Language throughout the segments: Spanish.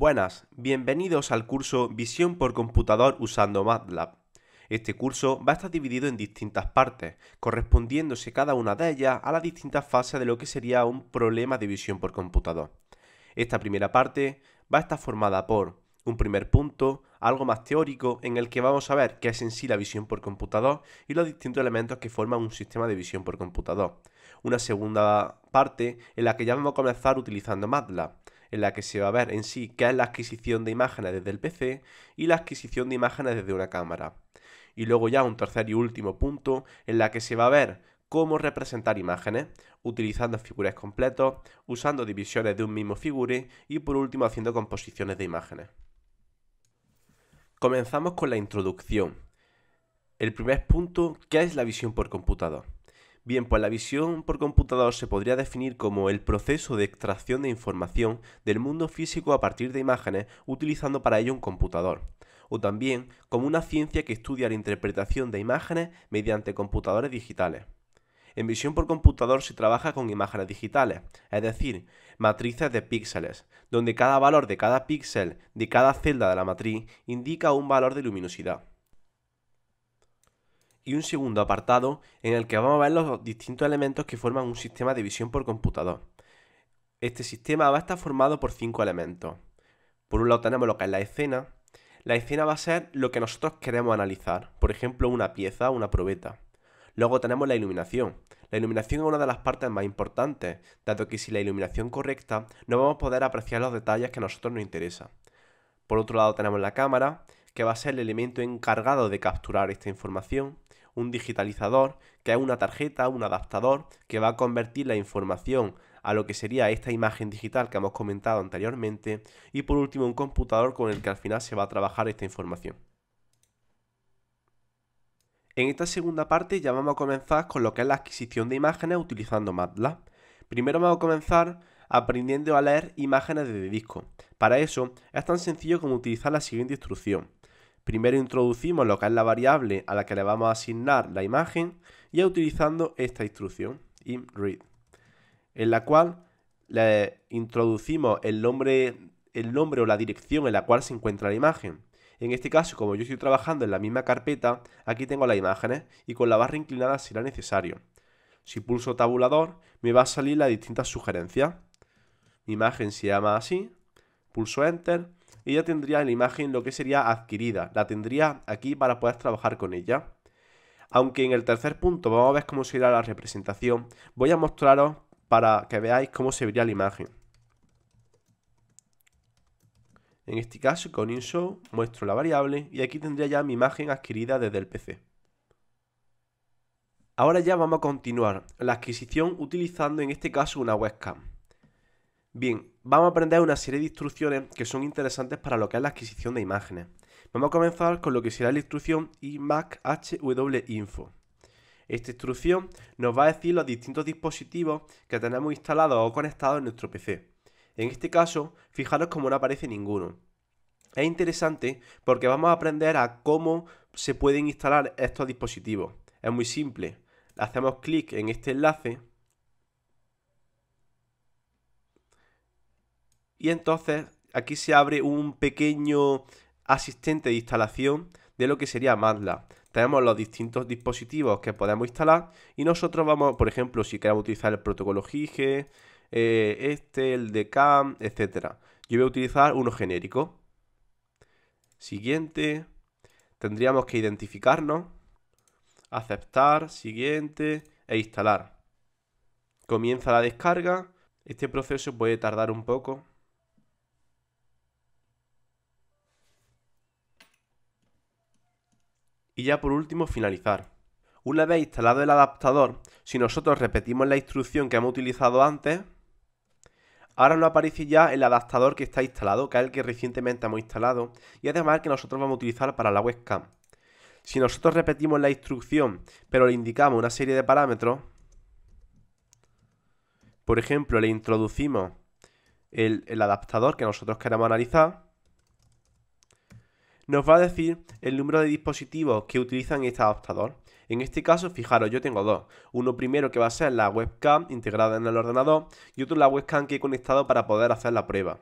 Buenas, bienvenidos al curso Visión por computador usando MATLAB. Este curso va a estar dividido en distintas partes, correspondiéndose cada una de ellas a las distintas fases de lo que sería un problema de visión por computador. Esta primera parte va a estar formada por un primer punto, algo más teórico, en el que vamos a ver qué es en sí la visión por computador y los distintos elementos que forman un sistema de visión por computador. Una segunda parte en la que ya vamos a comenzar utilizando MATLAB en la que se va a ver en sí qué es la adquisición de imágenes desde el PC y la adquisición de imágenes desde una cámara. Y luego ya un tercer y último punto en la que se va a ver cómo representar imágenes, utilizando figuras completos, usando divisiones de un mismo figure y por último haciendo composiciones de imágenes. Comenzamos con la introducción. El primer punto, ¿qué es la visión por computador? Bien, pues la visión por computador se podría definir como el proceso de extracción de información del mundo físico a partir de imágenes utilizando para ello un computador, o también como una ciencia que estudia la interpretación de imágenes mediante computadores digitales. En visión por computador se trabaja con imágenes digitales, es decir, matrices de píxeles, donde cada valor de cada píxel de cada celda de la matriz indica un valor de luminosidad y un segundo apartado en el que vamos a ver los distintos elementos que forman un sistema de visión por computador. Este sistema va a estar formado por cinco elementos. Por un lado tenemos lo que es la escena. La escena va a ser lo que nosotros queremos analizar, por ejemplo una pieza o una probeta. Luego tenemos la iluminación. La iluminación es una de las partes más importantes, dado que si la iluminación correcta no vamos a poder apreciar los detalles que a nosotros nos interesan. Por otro lado tenemos la cámara, que va a ser el elemento encargado de capturar esta información, un digitalizador, que es una tarjeta, un adaptador, que va a convertir la información a lo que sería esta imagen digital que hemos comentado anteriormente, y por último un computador con el que al final se va a trabajar esta información. En esta segunda parte ya vamos a comenzar con lo que es la adquisición de imágenes utilizando MATLAB. Primero vamos a comenzar aprendiendo a leer imágenes de disco. Para eso es tan sencillo como utilizar la siguiente instrucción. Primero introducimos lo que es la variable a la que le vamos a asignar la imagen y utilizando esta instrucción, imread, en la cual le introducimos el nombre, el nombre o la dirección en la cual se encuentra la imagen. En este caso, como yo estoy trabajando en la misma carpeta, aquí tengo las imágenes y con la barra inclinada será necesario. Si pulso tabulador, me va a salir las distintas sugerencias. Mi imagen se llama así, pulso Enter y ya tendría la imagen lo que sería adquirida, la tendría aquí para poder trabajar con ella. Aunque en el tercer punto vamos a ver cómo será la representación, voy a mostraros para que veáis cómo se vería la imagen. En este caso con InShow muestro la variable y aquí tendría ya mi imagen adquirida desde el PC. Ahora ya vamos a continuar la adquisición utilizando en este caso una webcam. Bien, vamos a aprender una serie de instrucciones que son interesantes para lo que es la adquisición de imágenes. Vamos a comenzar con lo que será la instrucción IMACHWINFO. Esta instrucción nos va a decir los distintos dispositivos que tenemos instalados o conectados en nuestro PC. En este caso, fijaros cómo no aparece ninguno. Es interesante porque vamos a aprender a cómo se pueden instalar estos dispositivos. Es muy simple. Hacemos clic en este enlace Y entonces aquí se abre un pequeño asistente de instalación de lo que sería MATLAB. Tenemos los distintos dispositivos que podemos instalar y nosotros vamos, por ejemplo, si queremos utilizar el protocolo GIGE, eh, este, el de CAM, etc. Yo voy a utilizar uno genérico. Siguiente. Tendríamos que identificarnos. Aceptar, siguiente e instalar. Comienza la descarga. Este proceso puede tardar un poco, Y ya por último finalizar. Una vez instalado el adaptador, si nosotros repetimos la instrucción que hemos utilizado antes, ahora nos aparece ya el adaptador que está instalado, que es el que recientemente hemos instalado, y además el que nosotros vamos a utilizar para la webcam. Si nosotros repetimos la instrucción, pero le indicamos una serie de parámetros, por ejemplo, le introducimos el, el adaptador que nosotros queremos analizar, nos va a decir el número de dispositivos que utilizan este adaptador. En este caso, fijaros, yo tengo dos. Uno primero que va a ser la webcam integrada en el ordenador y otro la webcam que he conectado para poder hacer la prueba.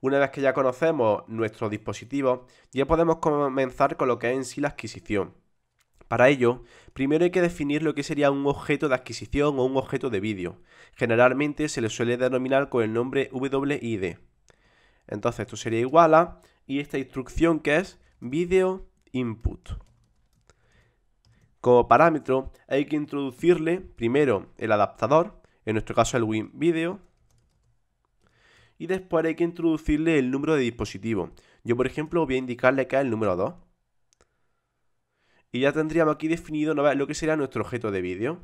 Una vez que ya conocemos nuestro dispositivo, ya podemos comenzar con lo que es en sí la adquisición. Para ello, primero hay que definir lo que sería un objeto de adquisición o un objeto de vídeo. Generalmente se le suele denominar con el nombre WID. Entonces esto sería igual a y esta instrucción que es video input. Como parámetro hay que introducirle primero el adaptador, en nuestro caso el video y después hay que introducirle el número de dispositivo. Yo por ejemplo voy a indicarle es el número 2. Y ya tendríamos aquí definido lo que será nuestro objeto de vídeo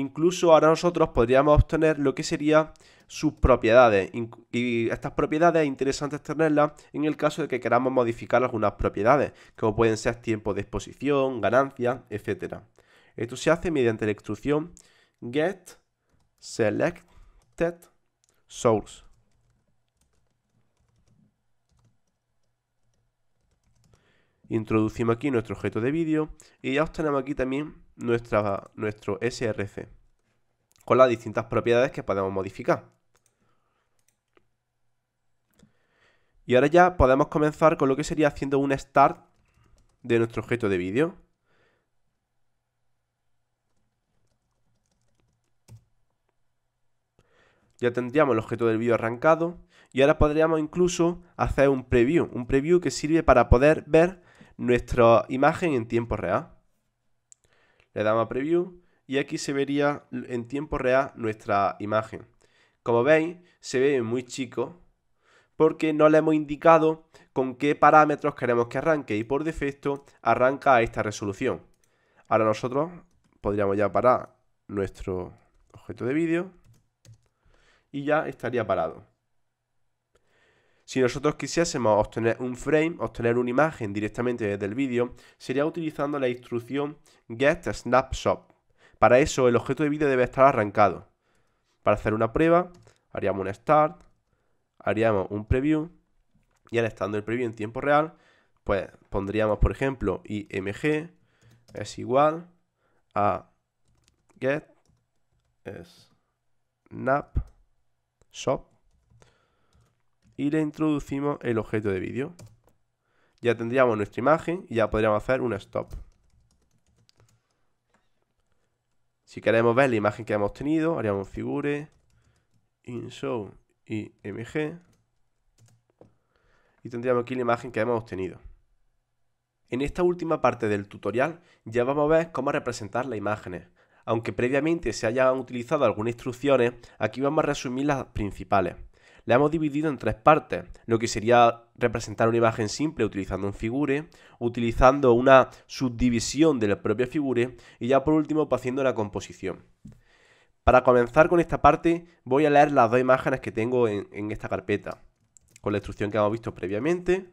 incluso ahora nosotros podríamos obtener lo que serían sus propiedades. Y estas propiedades es interesante tenerlas en el caso de que queramos modificar algunas propiedades, como pueden ser tiempo de exposición, ganancias, etc. Esto se hace mediante la instrucción get selected source. Introducimos aquí nuestro objeto de vídeo y ya obtenemos aquí también nuestra, nuestro SRC con las distintas propiedades que podemos modificar. Y ahora ya podemos comenzar con lo que sería haciendo un start de nuestro objeto de vídeo. Ya tendríamos el objeto del vídeo arrancado y ahora podríamos incluso hacer un preview, un preview que sirve para poder ver nuestra imagen en tiempo real le damos a preview y aquí se vería en tiempo real nuestra imagen. Como veis, se ve muy chico porque no le hemos indicado con qué parámetros queremos que arranque y por defecto arranca a esta resolución. Ahora nosotros podríamos ya parar nuestro objeto de vídeo y ya estaría parado. Si nosotros quisiésemos obtener un frame, obtener una imagen directamente desde el vídeo, sería utilizando la instrucción get snapshot. Para eso el objeto de vídeo debe estar arrancado. Para hacer una prueba, haríamos un start, haríamos un preview y al estando el preview en tiempo real, pues pondríamos por ejemplo img es igual a get snapshot y le introducimos el objeto de vídeo. Ya tendríamos nuestra imagen y ya podríamos hacer un stop. Si queremos ver la imagen que hemos obtenido, haríamos figure, inshow y mg. Y tendríamos aquí la imagen que hemos obtenido. En esta última parte del tutorial ya vamos a ver cómo representar las imágenes. Aunque previamente se hayan utilizado algunas instrucciones, aquí vamos a resumir las principales la hemos dividido en tres partes, lo que sería representar una imagen simple utilizando un figure, utilizando una subdivisión de las propias figures y ya por último pues, haciendo la composición. Para comenzar con esta parte voy a leer las dos imágenes que tengo en, esta carpeta, con la instrucción que hemos visto previamente.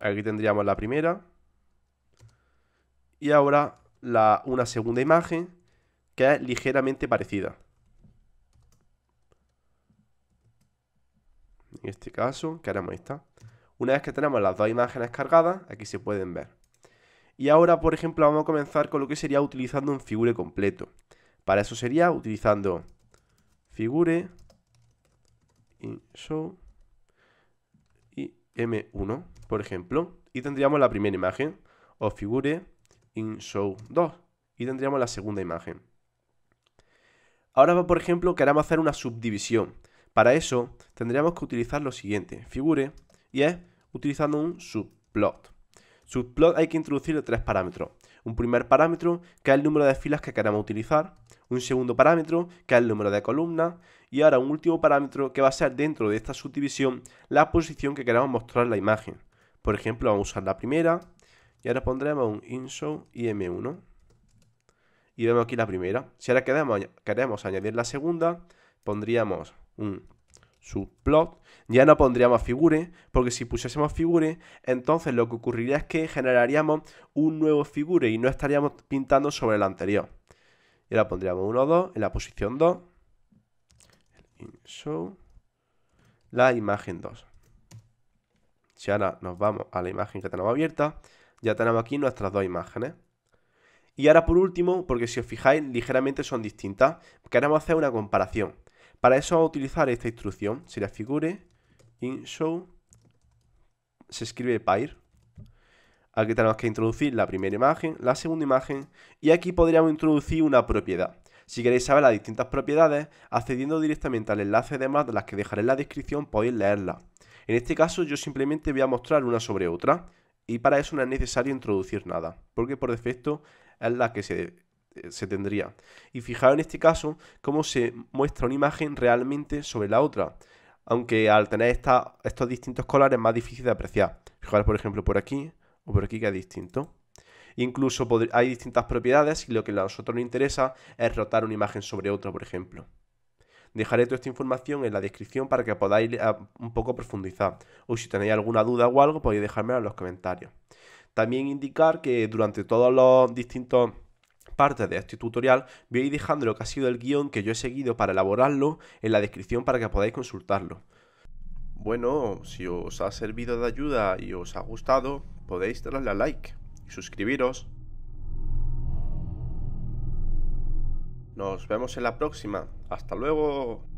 Aquí tendríamos la primera. Y ahora la, una segunda imagen que es ligeramente parecida. En este caso, ¿qué haremos esta. Una vez que tenemos las dos imágenes cargadas, aquí se pueden ver. Y ahora, por ejemplo, vamos a comenzar con lo que sería utilizando un figure completo. Para eso sería utilizando figure in show y m1, por ejemplo. Y tendríamos la primera imagen, o figure in show 2. Y tendríamos la segunda imagen. Ahora, por ejemplo, queremos hacer una subdivisión. Para eso tendríamos que utilizar lo siguiente, figure, y es utilizando un subplot. Subplot hay que introducir tres parámetros. Un primer parámetro, que es el número de filas que queremos utilizar. Un segundo parámetro, que es el número de columnas. Y ahora un último parámetro, que va a ser dentro de esta subdivisión, la posición que queremos mostrar en la imagen. Por ejemplo, vamos a usar la primera. Y ahora pondremos un y im1 y vemos aquí la primera. Si ahora queremos, añadir la segunda, pondríamos un subplot. Ya no pondríamos figure, porque si pusiésemos figure, entonces lo que ocurriría es que generaríamos un nuevo figure y no estaríamos pintando sobre el anterior. Y ahora pondríamos 1, 2 en la posición 2. show. La imagen 2. Si ahora nos vamos a la imagen que tenemos abierta, ya tenemos aquí nuestras dos imágenes. Y ahora por último, porque si os fijáis ligeramente son distintas, queremos hacer una comparación. Para eso vamos a utilizar esta instrucción, si la figure in show se escribe pair. Aquí tenemos que introducir la primera imagen, la segunda imagen y aquí podríamos introducir una propiedad. Si queréis saber las distintas propiedades, accediendo directamente al enlace de más de las que dejaré en la descripción podéis leerla. En este caso yo simplemente voy a mostrar una sobre otra y para eso no es necesario introducir nada, porque por defecto es la que se, eh, tendría. Y fijaros en este caso cómo se muestra una imagen realmente sobre la otra, aunque al tener estos distintos colores es más difícil de apreciar. Fijaros, por ejemplo, por aquí o por aquí que es distinto. Incluso hay distintas propiedades y lo que a nosotros nos interesa es rotar una imagen sobre otra, por ejemplo. Dejaré toda esta información en la descripción para que podáis eh, un poco profundizar. O si tenéis alguna duda o algo, podéis dejármela en los comentarios. También indicar que durante todas las distintas partes de este tutorial voy a ir dejando lo que ha sido el guión que yo he seguido para elaborarlo en la descripción para que podáis consultarlo. Bueno, si os ha servido de ayuda y os ha gustado, podéis darle a like y suscribiros. Nos vemos en la próxima. Hasta luego.